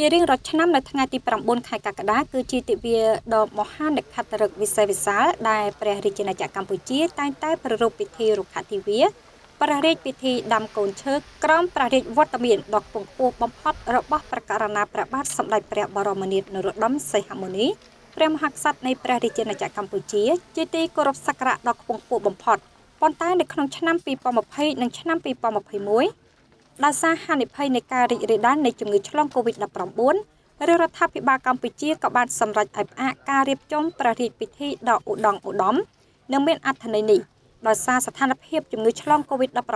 ជារៀងរាល់ឆ្នាំនៅថ្ងៃទី9ខែកក្កដាគឺជាទិវាដ៏មហានិខត្តរឹកវិសេសវិសាលដែលព្រះរាជាណាចក្រកម្ពុជាតែងតែប្រារព្ធពិធីរុក្ខទិវាព្រះរាជពិធីដាំកូនឈើក្រោមព្រះរាជវត្តមានដ៏ខ្ពង់ខ្ពស់បំផុតរបស់ព្រះករណាព្រះបាទសម្ដេចព្រះបរមនាថនរោត្តមសីហមុនីព្រះមហាក្សត្រនៃព្រះរាជាណាចក្រកម្ពុជាជាទីគោរពសក្ការៈដ៏ខ្ពង់ខ្ពស់បំផុតប៉ុន្តែនៅក្នុងឆ្នាំ2020និងឆ្នាំ2021ដោយសារហានិភ័យនៃការរីករាលដាលនៃជំងឺឆ្លង COVID-19 រដ្ឋាភិបាលកម្ពុជាក៏បានសម្រេចឲ្យផ្អាកការរៀបចំព្រះរាជពិធីដ៏ឧត្តមឧត្តមនិងមានអត្ថន័យនេះដោយសារស្ថានភាពជំងឺឆ្លង COVID-19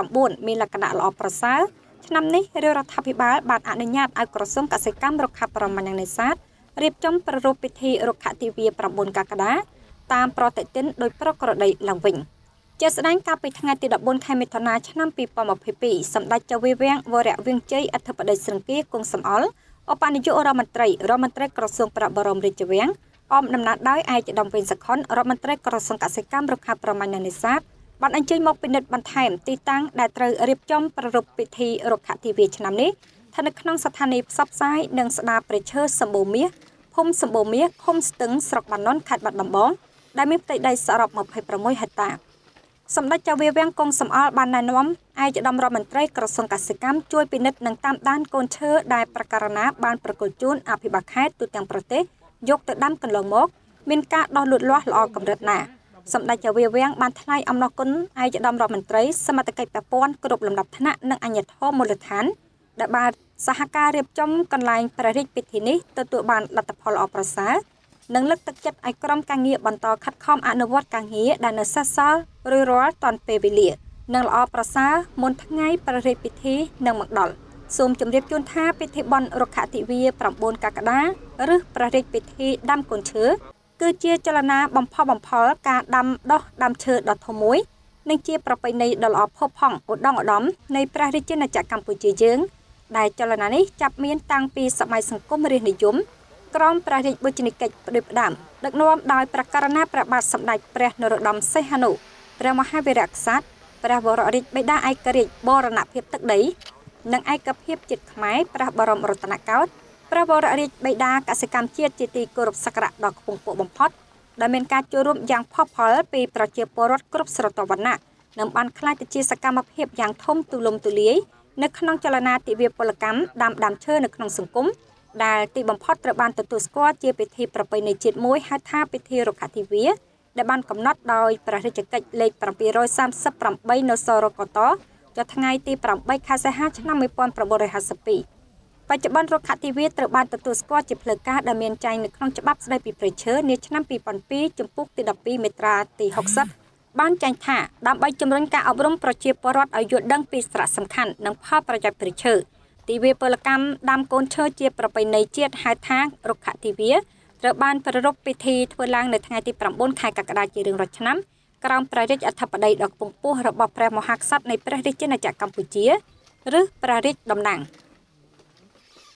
មានលក្ខណៈល្អប្រសើរឆ្នាំនេះរដ្ឋាភិបាលបានអនុញ្ញាតឲ្យក្រសួងកសិកម្មរុក្ខាប្រមាញ់និងនេសាទរៀបចំប្រារព្ធពិធីរុក្ខទិវា9កក្កដាតាមប្រតិទិនដោយប្រក្រតីឡើងវិញ។ជាស្ដែងកាលពីថ្ងៃទី14ខែមិថុនាឆ្នាំ2022សម្ដេចចៅវិវាំងវរៈវៀងជ័យអធិបតីស្រង្គីគង់សំអល់ឧបនាយករដ្ឋមន្ត្រីរដ្ឋមន្ត្រីក្រសួងប្របរមរាជវាំងអមដំណើរដោយឯកឧត្តមវិញសខុនរដ្ឋមន្ត្រីក្រសួងកសិកម្មរុក្ខាប្រមាញ់និងនេសាទបានអញ្ជើញមកពិនិត្យបន្ថែមទីតាំងដែលត្រូវរៀបចំប្រារព្ធពិធីរុក្ខទិវាឆ្នាំនេះស្ថិតនៅក្នុងស្ថានីយ៍ផ្សព្វផ្សាយនិងស្ដារប្រឈើសម្បូរមាសភូមិសម្បូរមាសឃុំស្ទឹងស្រុកបាណន់ខេត្តបាត់ដំបងដែលមានផ្ទៃដីសរុប26ហិកតាសម្ដេចចៅវាវាំងកុងសំអល់បានណែនាំឯកឧត្តមរដ្ឋមន្ត្រីក្រសួងកសិកម្មជួយពិនិត្យនិងតាមដានកូនឈើដែលប្រកាសណា បានប្រកល់ជូនអភិបាលខេត្តទូទាំងប្រទេសយកទៅដាំកន្លងមកមានការដោះលូតលាស់ល្អកម្រិតណា សម្ដេចចៅវាវាំងបានថ្លែងអំណរគុណឯកឧត្តមរដ្ឋមន្ត្រីសមត្ថកិច្ចប្រព័ន្ធគ្រប់លំដាប់ថ្នាក់និងអញ្ញាធមមូលដ្ឋានដែលបានសហការរៀបចំកន្លែងព្រះរាជពិធីនេះទទួលបានលទ្ធផលល្អប្រសើរនិងលើកទឹកចិត្តឲ្យក្រុមការងារបន្តខិតខំអនុវត្តការងារដែលនៅសេសសល់ឬរាល់តាន់ពេលវេលានិងល្អប្រសើរមុនថ្ងៃ ប្រតិពិធីនឹងមកដល់សូមជម្រាបជូនថាពិធីបុណ្យរុក្ខទិវា9កក្កដាឬប្រតិពិធីដាំកូនឈើ គឺជាចលនាបំផុសបំផុលការដាំដុះដាំឈើដ៏ធំមួយនិងជា ប្រពៃណីដ៏ល្អផូរផង់ឧត្តមឧត្តមនៃព្រះរាជាណាចក្រកម្ពុជាយើង ដែលចលនានេះចាប់មានតាំងពីសម័យសង្គមរាស្ត្រនិយមក្រមព្រះរាជបុជនិកិច្ចផ្ដួចផ្ដើមដឹកនាំដោយព្រះករណាព្រះបាទសម្ដេចព្រះនរោត្តមសីហនុព្រះមហាវីរក្សត្រព្រះវររាជបិតាឯករាជ្យបរណភាពទឹកដី និងឯកភាពជាតិខ្មែរព្រះបរមរតនកោដ្ឋព្រះវររាជបិតាកសិកម្មជាតិជាទីគោរពសក្ការៈដ៏ខ្ពង់ខ្ពស់បំផុតដែលមានការចូលរួមយ៉ាងផុសផលពីប្រជាពលរដ្ឋគ្រប់ស្រទាប់វណ្ណៈនិងបានក្លាយទៅជាសកម្មភាពយ៉ាងធំទូលំទូលាយនៅក្នុងចលនាទិវាពលកម្មដាំដាំឈើនៅក្នុងសង្គមដែលទីបំផុតត្រូវបានទទួលស្គាល់ជាពិធីប្រពៃណីជាតិមួយហៅថា ពិធីរុក្ខាធិវាដែលបានកំណត់ដោយព្រះរាជកិច្ចលេខ738នៅសរកតចុះថ្ងៃទី8ខែសីហាឆ្នាំ1952បច្ចុប្បន្នរុក្ខាធិវាត្រូវបានទទួលស្គាល់ជាផ្លូវការដែលមានចែងនៅក្នុងច្បាប់ស្តីពីព្រៃឈើនាឆ្នាំ2002ចំពុកទី12មេត្រាទី60បានចែងថាដើម្បីជំរុញការអប់រំប្រជាពលរដ្ឋឲ្យយល់ដឹងពីសារៈសំខាន់និងផលប្រយោជន៍ព្រៃឈើទិវាពលកម្មដាំកូនឈើជាប្រពៃណីជាតិហៅថារុក្ខទិវាត្រូវបានប្រារព្ធពិធីធ្វើឡើងនៅថ្ងៃទី9ខែកក្កដាជារៀងរាល់ឆ្នាំក្រោមព្រះរាជអធិបតីដ៏ខ្ពង់ខ្ពស់របស់ព្រះមហាក្សត្រនៃព្រះរាជាណាចក្រកម្ពុជាឬព្រះរាជតំណាង។